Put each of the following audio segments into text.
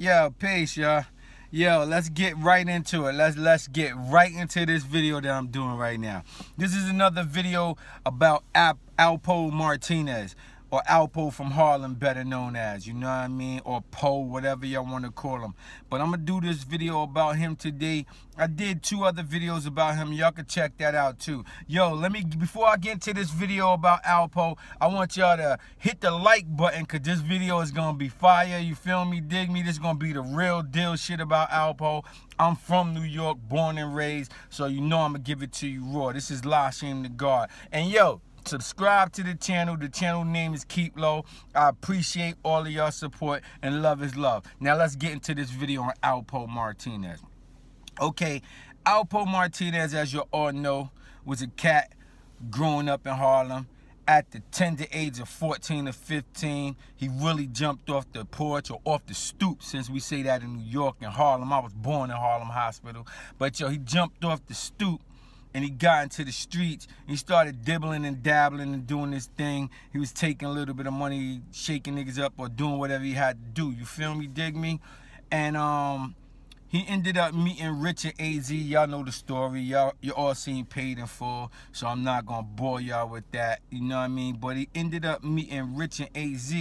Yo, peace, y'all. Yo, let's get right into it. Let's let's get right into this video that I'm doing right now. This is another video about Alpo Martinez or Alpo from Harlem, better known as, you know what I mean? Or Poe, whatever y'all want to call him. But I'm going to do this video about him today. I did two other videos about him. Y'all can check that out too. Yo, let me, before I get into this video about Alpo, I want y'all to hit the like button because this video is going to be fire. You feel me? Dig me? This going to be the real deal shit about Alpo. I'm from New York, born and raised, so you know I'm going to give it to you raw. This is La Shame to God. And yo, subscribe to the channel. The channel name is Keep Low. I appreciate all of your support and love is love. Now let's get into this video on Alpo Martinez. Okay, Alpo Martinez, as you all know, was a cat growing up in Harlem. At the tender age of 14 or 15, he really jumped off the porch or off the stoop, since we say that in New York and Harlem. I was born in Harlem Hospital. But yo, he jumped off the stoop and he got into the streets. He started dibbling and dabbling and doing this thing. He was taking a little bit of money, shaking niggas up or doing whatever he had to do. You feel me? Dig me? And um, he ended up meeting Richard AZ. Y'all know the story. Y'all you all seen Paid in Full, so I'm not gonna bore y'all with that. You know what I mean? But he ended up meeting Richard AZ,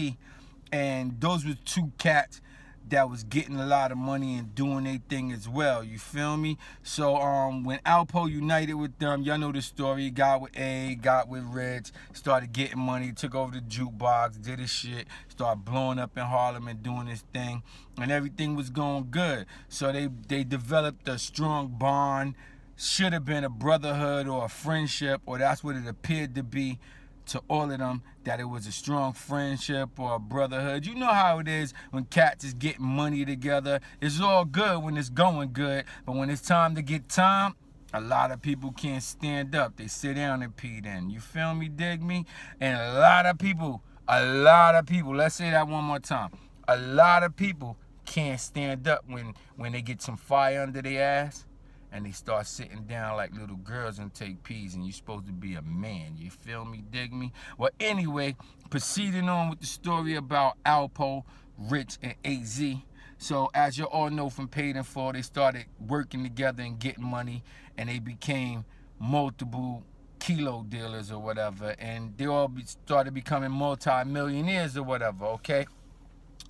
and those were two cats that was getting a lot of money and doing their thing as well. You feel me? So um, when Alpo united with them, y'all know the story. Got with A, got with Reds, started getting money, took over the jukebox, did his shit, started blowing up in Harlem and doing his thing, and everything was going good. So they they developed a strong bond. Should have been a brotherhood or a friendship, or that's what it appeared to be to all of them that it was a strong friendship or a brotherhood. You know how it is when cats is getting money together. It's all good when it's going good, but when it's time to get time, a lot of people can't stand up. They sit down and pee then. You feel me, dig me? And a lot of people, a lot of people, let's say that one more time. A lot of people can't stand up when when they get some fire under their ass and they start sitting down like little girls and take peas and you're supposed to be a man you feel me dig me well anyway proceeding on with the story about alpo rich and az so as you all know from paid in full they started working together and getting money and they became multiple kilo dealers or whatever and they all started becoming multi-millionaires or whatever okay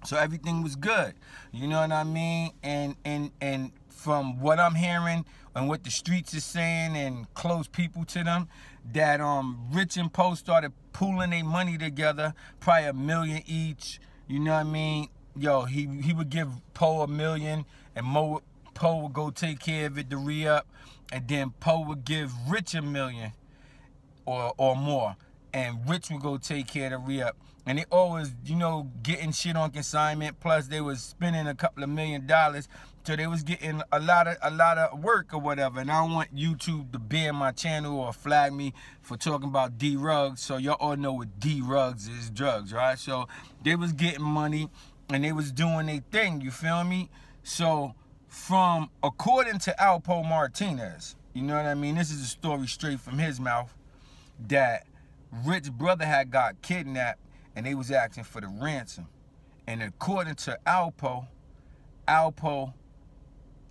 so everything was good you know what i mean and and and from what I'm hearing and what the streets is saying and close people to them, that um, Rich and Poe started pooling their money together, probably a million each. You know what I mean? Yo, he he would give Poe a million, and Mo, Poe would go take care of it to re-up, and then Poe would give Rich a million or or more, and Rich would go take care of the re-up. And they always, you know, getting shit on consignment. Plus, they was spending a couple of million dollars so they was getting a lot of a lot of work or whatever. And I don't want YouTube to ban my channel or flag me for talking about D rugs. So y'all all know what D rugs is drugs, right? So they was getting money and they was doing their thing, you feel me? So from according to Alpo Martinez, you know what I mean? This is a story straight from his mouth that Rich brother had got kidnapped and they was asking for the ransom. And according to Alpo, Alpo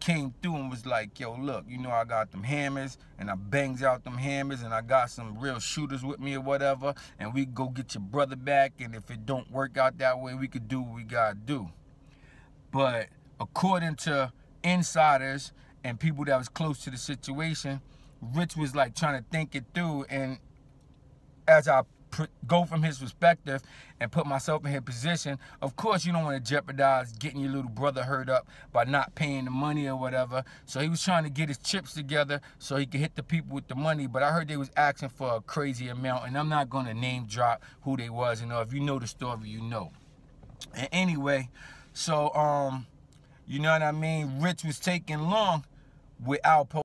came through and was like, yo, look, you know I got them hammers and I bangs out them hammers and I got some real shooters with me or whatever and we go get your brother back and if it don't work out that way, we could do what we got to do. But according to insiders and people that was close to the situation, Rich was like trying to think it through and as I go from his perspective and put myself in his position, of course you don't want to jeopardize getting your little brother hurt up by not paying the money or whatever. So he was trying to get his chips together so he could hit the people with the money. But I heard they was asking for a crazy amount, and I'm not gonna name drop who they was. You know, if you know the story, you know. And anyway, so um, you know what I mean. Rich was taking long with Alpo.